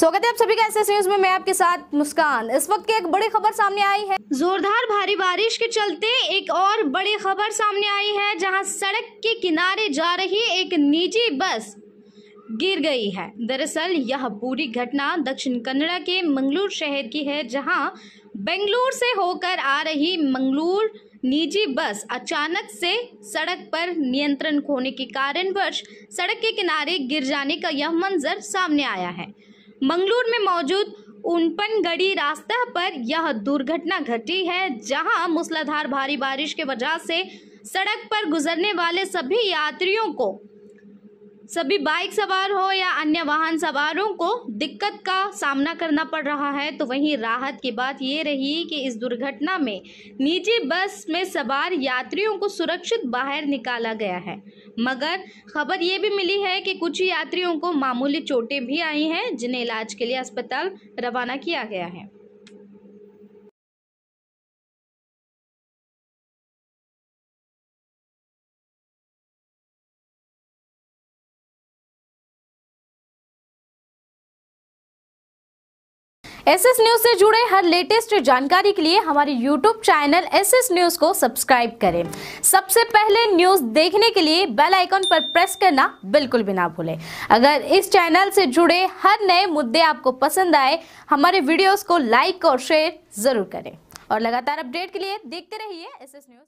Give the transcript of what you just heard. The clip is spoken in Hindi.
स्वागत है आप सभी का एस न्यूज में मैं आपके साथ मुस्कान इस वक्त की एक बड़ी खबर सामने आई है जोरदार भारी बारिश के चलते एक और बड़ी खबर सामने आई है जहां सड़क के किनारे जा रही एक निजी बस गिर गई है दरअसल यह पूरी घटना दक्षिण कन्नड़ा के मंगलूर शहर की है जहां बेंगलुरु से होकर आ रही मंगलूर निजी बस अचानक से सड़क पर नियंत्रण खोने के कारणवश सड़क के किनारे गिर जाने का यह मंजर सामने आया है मंगलूर में मौजूद उनपनगढ़ी रास्ता पर यह दुर्घटना घटी है जहां मूसलाधार भारी बारिश के वजह से सड़क पर गुजरने वाले सभी यात्रियों को सभी बाइक सवार हो या अन्य वाहन सवारों को दिक्कत का सामना करना पड़ रहा है तो वहीं राहत की बात ये रही कि इस दुर्घटना में निजी बस में सवार यात्रियों को सुरक्षित बाहर निकाला गया है मगर खबर ये भी मिली है कि कुछ यात्रियों को मामूली चोटें भी आई हैं जिन्हें इलाज के लिए अस्पताल रवाना किया गया है एस एस न्यूज से जुड़े हर लेटेस्ट जानकारी के लिए हमारे YouTube channel S S news को सब्सक्राइब करें सबसे पहले न्यूज देखने के लिए बेल आइकॉन पर प्रेस करना बिल्कुल भी ना भूलें अगर इस चैनल से जुड़े हर नए मुद्दे आपको पसंद आए हमारे वीडियोस को लाइक और शेयर जरूर करें और लगातार अपडेट के लिए देखते रहिए एस न्यूज